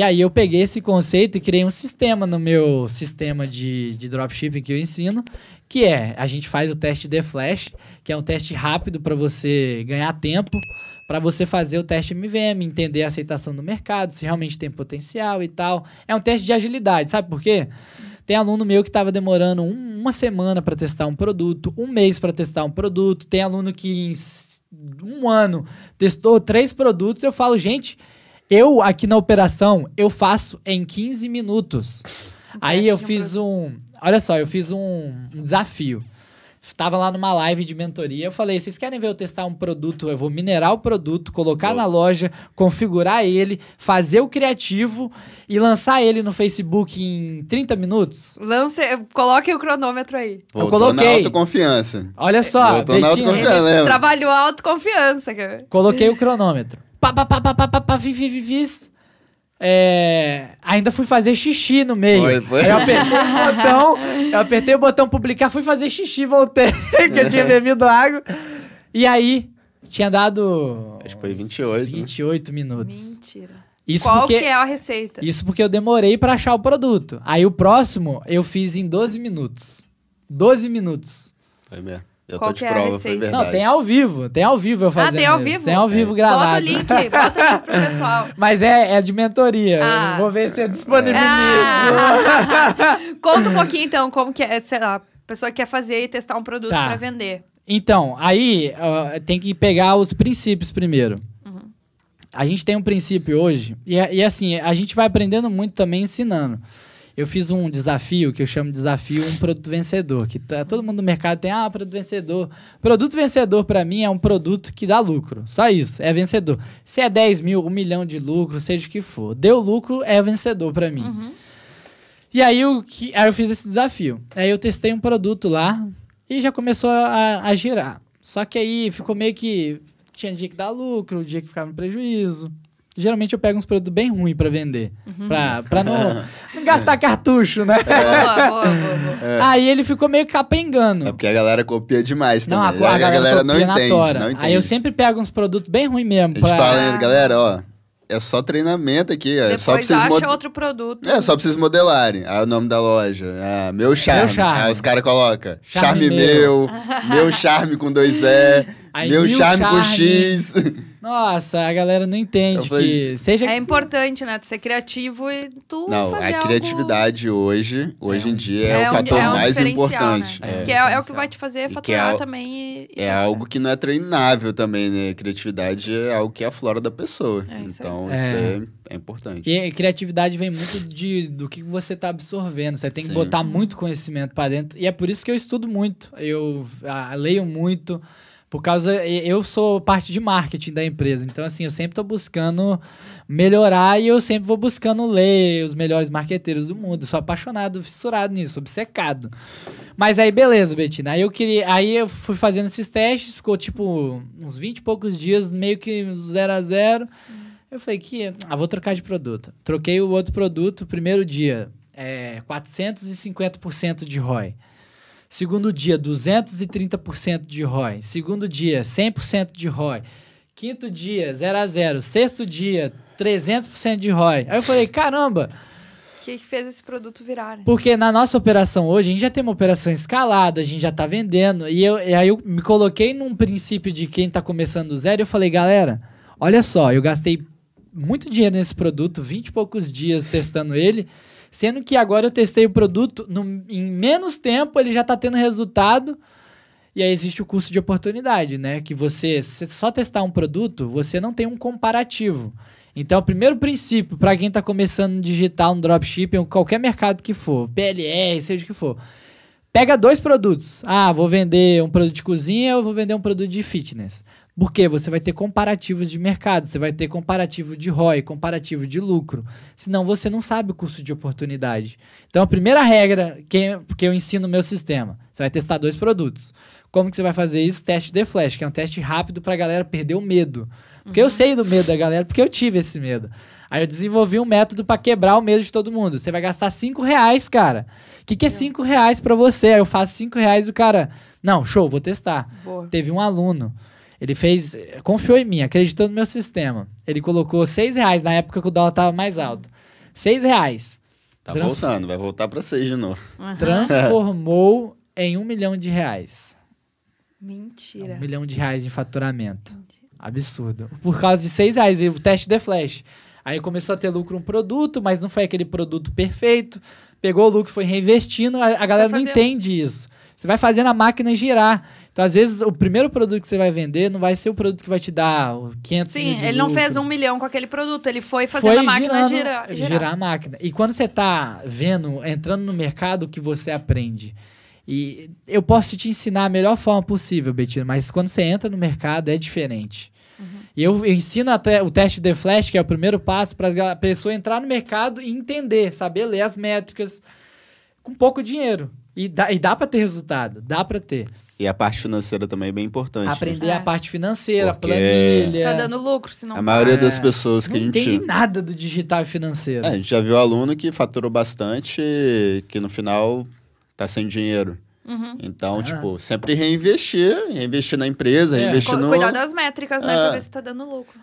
E aí eu peguei esse conceito e criei um sistema no meu sistema de, de dropshipping que eu ensino, que é a gente faz o teste de flash, que é um teste rápido para você ganhar tempo, para você fazer o teste MVM, entender a aceitação do mercado, se realmente tem potencial e tal. É um teste de agilidade, sabe por quê? Tem aluno meu que estava demorando um, uma semana para testar um produto, um mês para testar um produto. Tem aluno que em um ano testou três produtos. Eu falo, gente, eu, aqui na operação, eu faço em 15 minutos. Um Aí eu fiz um. Olha só, eu fiz um, um desafio. Estava lá numa live de mentoria. Eu falei: vocês querem ver eu testar um produto? Eu vou minerar o produto, colocar Boa. na loja, configurar ele, fazer o criativo e lançar ele no Facebook em 30 minutos? Lance, coloque o cronômetro aí. Voltou eu coloquei. na autoconfiança. Olha só, na autoconfiança, trabalhou a autoconfiança. Coloquei o cronômetro. Pá, pá, vi, vi, vi, É, ainda fui fazer xixi no meio. Foi, foi. Aí eu apertei o botão, eu apertei o botão publicar, fui fazer xixi, voltei, porque eu tinha bebido água. E aí, tinha dado. Acho que foi 28. 28 né? minutos. Mentira. Isso Qual porque, que é a receita? Isso porque eu demorei para achar o produto. Aí o próximo eu fiz em 12 minutos. 12 minutos. Foi mesmo. Eu Qual tô de é prova, foi Não, tem ao vivo, tem ao vivo eu fazendo Ah, tem ao vivo? Isso. Tem ao vivo é. gravado. Bota o link, bota o link pro pessoal. Mas é, é de mentoria, Ah. eu vou ver se é disponível Ah, Conta um pouquinho, então, como que é, sei lá, a pessoa quer fazer e testar um produto Tá. pra vender. Então, aí tem que pegar os princípios primeiro. Uhum. A gente tem um princípio hoje, e, é, e assim, a gente vai aprendendo muito também ensinando. Eu fiz um desafio que eu chamo de desafio um produto vencedor, que tá, todo mundo no mercado tem, ah, produto vencedor. Produto vencedor, para mim, é um produto que dá lucro. Só isso, é vencedor. Se é 10 mil, 1 milhão de lucro, seja o que for. Deu lucro, é vencedor para mim. Uhum. E aí eu, que, aí eu fiz esse desafio. Aí eu testei um produto lá e já começou a, a girar. Só que aí ficou meio que... Tinha dia que dá lucro, dia que ficava em prejuízo. Geralmente eu pego uns produtos bem ruins para vender. Uhum. Pra, pra não, não gastar cartucho, né? Boa, boa, boa, é. Aí ele ficou meio capengando. É porque a galera copia demais também. Não, a, a, é a, a galera, galera não, entende, não, entende, Aí eu sempre pego uns produtos bem ruins mesmo. A gente fala, galera, ó, é só treinamento aqui. É Depois só pra vocês acha outro produto. É, só pra vocês modelarem. Ah, o nome da loja. Ah, meu charme. Meu charme. Ah, os caras colocam charme, charme, meu, meu charme com dois E, Aí, meu, charme, charme com X. Nossa, a galera não entende falei... que seja É importante, né? Tu ser criativo e tu Não, fazer é a criatividade algo... hoje, hoje é em dia é, é o fator é um mais importante. Né? É, que é, é o que vai te fazer faturar é também. E, e é algo que não é treinável também, né? Criatividade é algo que é a flora da pessoa. então, isso é... é importante. E criatividade vem muito de, do que você tá absorvendo. Você tem que Sim. botar muito conhecimento para dentro. E é por isso que eu estudo muito. Eu a, ah, leio muito. Por causa. Eu sou parte de marketing da empresa. Então, assim, eu sempre estou buscando melhorar e eu sempre vou buscando ler os melhores marqueteiros do mundo. Sou apaixonado, fissurado nisso, obcecado. Mas aí, beleza, Betina. Aí eu queria. Aí eu fui fazendo esses testes, ficou tipo uns 20 e poucos dias, meio que zero a zero. Eu falei que ah, vou trocar de produto. Troquei o outro produto, primeiro dia, é, 450% de ROI. Segundo dia, 230% de ROI. Segundo dia, 100% de ROI. Quinto dia, 0 a 0 Sexto dia, 300% de ROI. Aí eu falei, caramba! O que, que, fez esse produto virar? Né? Porque na nossa operação hoje, a gente já tem uma operação escalada, a gente já tá vendendo. E, eu, e aí eu me coloquei num princípio de quem tá começando do zero. E eu falei, galera, olha só, eu gastei muito dinheiro nesse produto, 20 e poucos dias testando ele, sendo que agora eu testei o produto, no, em menos tempo ele já está tendo resultado. E aí existe o custo de oportunidade, né? Que você, se só testar um produto, você não tem um comparativo. Então, o primeiro princípio para quem está começando no digital, no dropshipping, ou qualquer mercado que for, PLR, seja o que for, pega dois produtos. Ah, vou vender um produto de cozinha ou vou vender um produto de fitness. Porque você vai ter comparativos de mercado, você vai ter comparativo de ROI, comparativo de lucro. Senão você não sabe o custo de oportunidade. Então a primeira regra que, que eu ensino no meu sistema, você vai testar dois produtos. Como que você vai fazer isso? Teste de flash, que é um teste rápido para a galera perder o medo. Porque uhum. eu sei do medo da galera, porque eu tive esse medo. Aí eu desenvolvi um método para quebrar o medo de todo mundo. Você vai gastar cinco reais, cara. O que, que é cinco reais para você? Aí eu faço cinco reais e o cara... Não, show, vou testar. Boa. Teve um aluno ele fez, confiou em mim, acreditou no meu sistema. Ele colocou seis reais na época que o dólar estava mais alto. Seis reais. Tá Transform... voltando, vai voltar para seis de novo. Uhum. Transformou em um milhão de reais. Mentira. Um milhão de reais de faturamento. Mentira. Absurdo. Por causa de seis reais, o teste de flash. Aí começou a ter lucro um produto, mas não foi aquele produto perfeito. Pegou o lucro, foi reinvestindo. A, a galera não entende isso. Você vai fazendo a máquina girar. Então, às vezes, o primeiro produto que você vai vender não vai ser o produto que vai te dar 500 Sim, ele não fez um milhão com aquele produto, ele foi fazendo foi a máquina girando, girar, girar. girar a máquina. E quando você está vendo, entrando no mercado, o que você aprende? E eu posso te ensinar a melhor forma possível, Betina, mas quando você entra no mercado é diferente. Uhum. e Eu, eu ensino até o teste de flash, que é o primeiro passo para a pessoa entrar no mercado e entender, saber ler as métricas com pouco dinheiro. E dá, e dá para ter resultado, dá para ter. E a parte financeira também é bem importante. Né? Aprender né? a é. parte financeira, Porque... planilha. tá dando lucro, senão não. A maioria é. das pessoas que não a gente. Não entende nada do digital financeiro. É, a gente já viu aluno que faturou bastante, que no final tá sem dinheiro. Uhum. Então, ah. tipo, sempre reinvestir, reinvestir na empresa, é. reinvestir é. no... Cuidar das métricas, né? É. Pra ver se tá dando lucro.